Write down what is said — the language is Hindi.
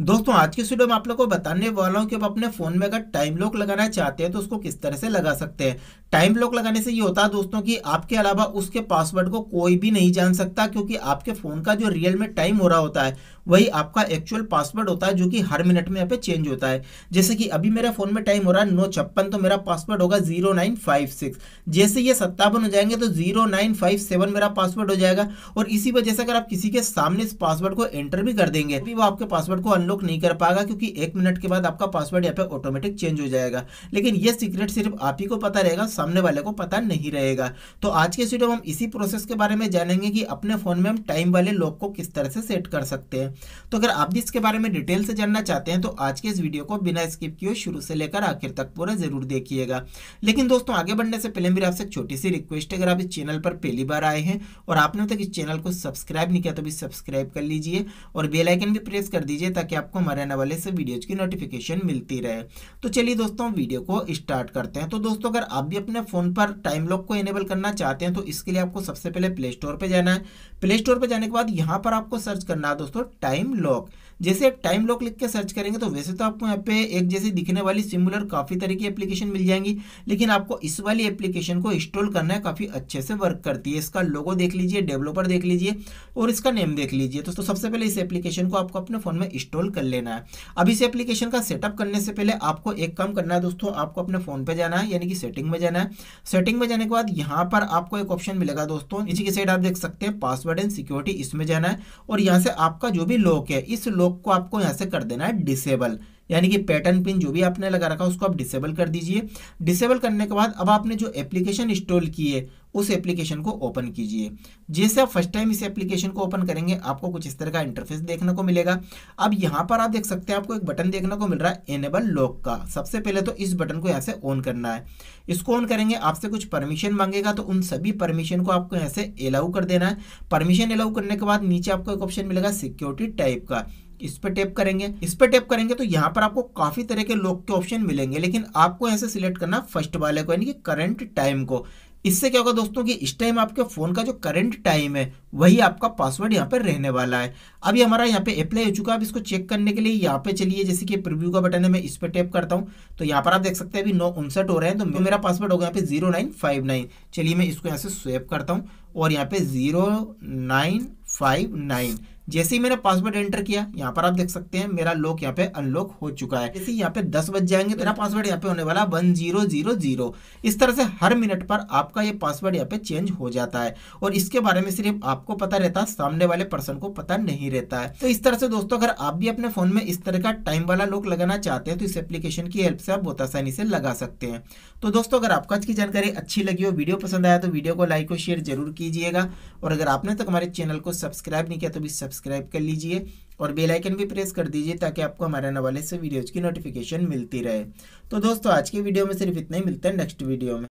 दोस्तों आज के वीडियो में आप लोगों को बताने वाला हूँ कि आप अपने फोन में अगर टाइम लॉक लगाना चाहते हैं तो उसको किस तरह से लगा सकते हैं टाइम लॉक लगाने से ये होता है दोस्तों कि आपके अलावा उसके पासवर्ड को कोई भी नहीं जान सकता क्योंकि आपके फोन का जो रियल में टाइम हो रहा होता है वही आपका एक्चुअल पासवर्ड होता है जो कि हर मिनट में यहाँ पे चेंज होता है जैसे कि अभी मेरा फोन में टाइम हो रहा है नौ छप्पन तो मेरा पासवर्ड होगा जीरो नाइन फाइव सिक्स जैसे ये सत्तावन हो जाएंगे तो जीरो नाइन फाइव सेवन मेरा पासवर्ड हो जाएगा और इसी वजह से अगर आप किसी के सामने इस पासवर्ड को एंटर भी कर देंगे तो भी वो आपके पासवर्ड को अनलॉक नहीं कर पाएगा क्योंकि एक मिनट के बाद आपका पासवर्ड यहाँ पे ऑटोमेटिक चेंज हो जाएगा लेकिन ये सीक्रेट सिर्फ आप ही को पता रहेगा सामने वाले को पता नहीं रहेगा तो आज के वीडियो में हम इसी प्रोसेस के बारे में जानेंगे कि अपने फ़ोन में हम टाइम वाले लॉक को किस तरह से सेट कर सकते हैं तो अगर आप भी इसके बारे में डिटेल से जानना चाहते हैं तो आज के इस वीडियो को बिना स्किप किए शुरू से लेकर आखिर तक पूरा ज़रूर देखिएगा लेकिन दोस्तों आगे बढ़ने से पहले मेरी आपसे छोटी सी रिक्वेस्ट है अगर आप इस चैनल पर पहली बार आए हैं और आपने तक इस चैनल को सब्सक्राइब नहीं किया तो भी सब्सक्राइब कर लीजिए और बेलाइकन भी प्रेस कर दीजिए ताकि आपको हमारे आने वाले से वीडियोज की नोटिफिकेशन मिलती रहे तो चलिए दोस्तों वीडियो को स्टार्ट करते हैं तो दोस्तों अगर आप भी अपने फ़ोन पर टाइम लॉक को इनेबल करना चाहते हैं तो इसके लिए आपको सबसे पहले प्ले स्टोर पर जाना है प्ले स्टोर पर जाने के बाद यहाँ पर आपको सर्च करना है दोस्तों टाइम लॉक जैसे आप टाइम लॉक लिख के सर्च करेंगे तो वैसे तो आपको यहाँ पे एक जैसी दिखने वाली सिमुलर काफ़ी तरह की एप्लीकेशन मिल जाएंगी लेकिन आपको इस वाली एप्लीकेशन को इंस्टॉल करना है काफ़ी अच्छे से वर्क करती है इसका लोगो देख लीजिए डेवलपर देख लीजिए और इसका नेम देख लीजिए तो, तो सबसे पहले इस एप्लीकेशन को आपको अपने फ़ोन में इंस्टॉल डाउनलोड कर लेना है अभी इस एप्लीकेशन का सेटअप करने से पहले आपको एक काम करना है दोस्तों आपको अपने फ़ोन पे जाना है यानी कि सेटिंग में जाना है सेटिंग में जाने के बाद यहाँ पर आपको एक ऑप्शन मिलेगा दोस्तों नीचे की साइड आप देख सकते हैं पासवर्ड एंड सिक्योरिटी इसमें जाना है और यहाँ से आपका जो भी लॉक है इस लॉक को आपको यहाँ से कर देना है डिसेबल यानी कि पैटर्न पिन जो भी आपने लगा रखा उसको आप डिसेबल कर दीजिए डिसेबल करने के बाद अब आपने जो एप्लीकेशन इंस्टॉल किए उस एप्लीकेशन को ओपन कीजिए जैसे आप फर्स्ट टाइम इस एप्लीकेशन को ओपन करेंगे आपको कुछ इस तरह का इंटरफेस देखने को मिलेगा अब यहाँ पर आप देख सकते हैं आपको एक बटन देखने को मिल रहा है एनेबल लॉक का सबसे पहले तो इस बटन को यहाँ से ऑन करना है इसको ऑन करेंगे आपसे कुछ परमिशन मांगेगा तो उन सभी परमिशन को आपको यहाँ से अलाउ कर देना है परमिशन अलाउ करने के बाद नीचे आपको एक ऑप्शन मिलेगा सिक्योरिटी टाइप का इस पर टैप करेंगे इस पर टैप करेंगे तो यहाँ पर आपको काफी तरह के लॉक के ऑप्शन मिलेंगे लेकिन आपको यहाँ से सिलेक्ट करना फर्स्ट वाले को यानी कि करंट टाइम को इससे क्या होगा दोस्तों कि इस टाइम आपके फ़ोन का जो करंट टाइम है वही आपका पासवर्ड यहाँ पर रहने वाला है अभी हमारा यहाँ पे अप्लाई हो चुका है अब इसको चेक करने के लिए यहाँ पे चलिए जैसे कि प्रीव्यू का बटन है मैं इस पर टैप करता हूँ तो यहाँ पर आप देख सकते हैं अभी नौ उनसठ हो रहे हैं तो मेरा पासवर्ड होगा यहाँ पे जीरो नाइन फाइव नाइन चलिए मैं इसको यहाँ से स्वेप करता हूँ और यहाँ पे जीरो नाइन फाइव नाइन जैसे ही मैंने पासवर्ड एंटर किया यहाँ पर आप देख सकते हैं मेरा लॉक यहाँ पे अनलॉक हो चुका है जैसे यहाँ पे दस बज जाएंगे तो मेरा पासवर्ड यहाँ पे होने वाला वन जीरो जीरो जीरो इस तरह से हर मिनट पर आपका ये पासवर्ड यहाँ पे चेंज हो जाता है और इसके बारे में सिर्फ आपको पता रहता है सामने वाले पर्सन को पता नहीं रहता है तो इस तरह से दोस्तों अगर आप भी अपने फोन में इस तरह का टाइम वाला लॉक लगाना चाहते हैं तो इस एप्लीकेशन की हेल्प से आप बहुत आसानी से लगा सकते हैं तो दोस्तों अगर आपको आज की जानकारी अच्छी लगी हो वीडियो पसंद आया तो वीडियो को लाइक और शेयर जरूर कीजिएगा और अगर आपने तक हमारे चैनल को सब्सक्राइब नहीं किया तो भी सब्सक्राइब सब्सक्राइब कर लीजिए और बेल आइकन भी प्रेस कर दीजिए ताकि आपको हमारे आने वाले से वीडियोज़ की नोटिफिकेशन मिलती रहे तो दोस्तों आज के वीडियो में सिर्फ इतना ही मिलता है नेक्स्ट वीडियो में